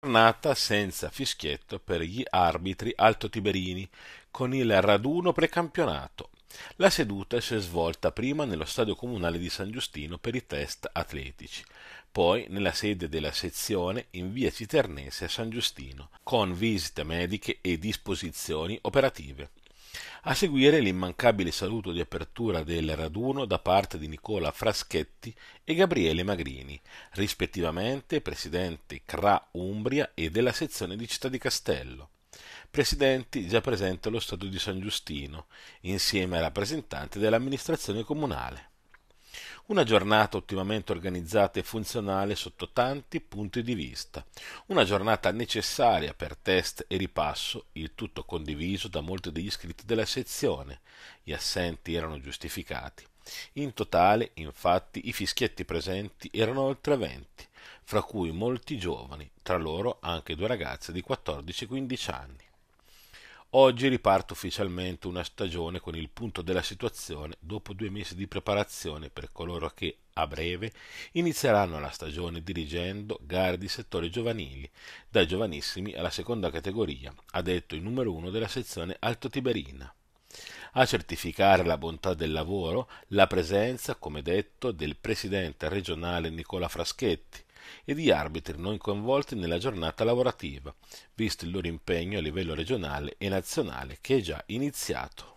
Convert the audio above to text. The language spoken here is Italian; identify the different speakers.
Speaker 1: Giornata senza fischietto per gli arbitri altotiberini con il raduno precampionato. La seduta si è svolta prima nello stadio comunale di San Giustino per i test atletici, poi nella sede della sezione in via Citernese a San Giustino, con visite mediche e disposizioni operative. A seguire l'immancabile saluto di apertura del raduno da parte di Nicola Fraschetti e Gabriele Magrini, rispettivamente presidente CRA Umbria e della sezione di Città di Castello presidenti già presenti allo Stato di San Giustino, insieme ai rappresentanti dell'amministrazione comunale. Una giornata ottimamente organizzata e funzionale sotto tanti punti di vista. Una giornata necessaria per test e ripasso, il tutto condiviso da molti degli iscritti della sezione. Gli assenti erano giustificati. In totale, infatti, i fischietti presenti erano oltre 20, fra cui molti giovani, tra loro anche due ragazze di 14-15 anni. Oggi riparte ufficialmente una stagione con il punto della situazione dopo due mesi di preparazione per coloro che, a breve, inizieranno la stagione dirigendo gare di settore giovanili, dai giovanissimi alla seconda categoria, ha detto il numero uno della sezione Alto Tiberina. A certificare la bontà del lavoro, la presenza, come detto, del presidente regionale Nicola Fraschetti, e di arbitri non coinvolti nella giornata lavorativa, visto il loro impegno a livello regionale e nazionale che è già iniziato.